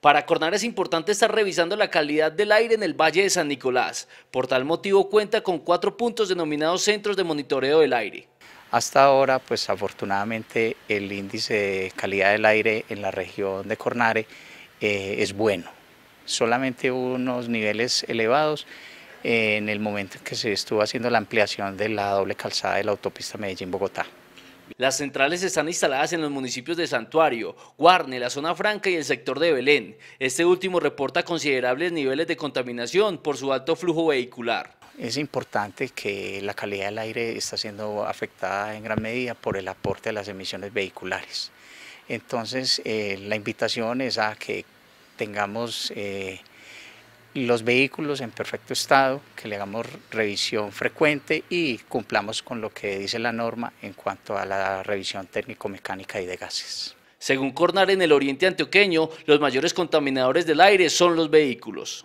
Para Cornare es importante estar revisando la calidad del aire en el Valle de San Nicolás. Por tal motivo cuenta con cuatro puntos denominados centros de monitoreo del aire. Hasta ahora, pues afortunadamente el índice de calidad del aire en la región de Cornare eh, es bueno. Solamente unos niveles elevados eh, en el momento en que se estuvo haciendo la ampliación de la doble calzada de la autopista Medellín-Bogotá. Las centrales están instaladas en los municipios de Santuario, Guarne, la zona franca y el sector de Belén. Este último reporta considerables niveles de contaminación por su alto flujo vehicular. Es importante que la calidad del aire está siendo afectada en gran medida por el aporte de las emisiones vehiculares. Entonces, eh, la invitación es a que tengamos eh, los vehículos en perfecto estado, que le hagamos revisión frecuente y cumplamos con lo que dice la norma en cuanto a la revisión técnico-mecánica y de gases. Según Cornar, en el oriente antioqueño, los mayores contaminadores del aire son los vehículos.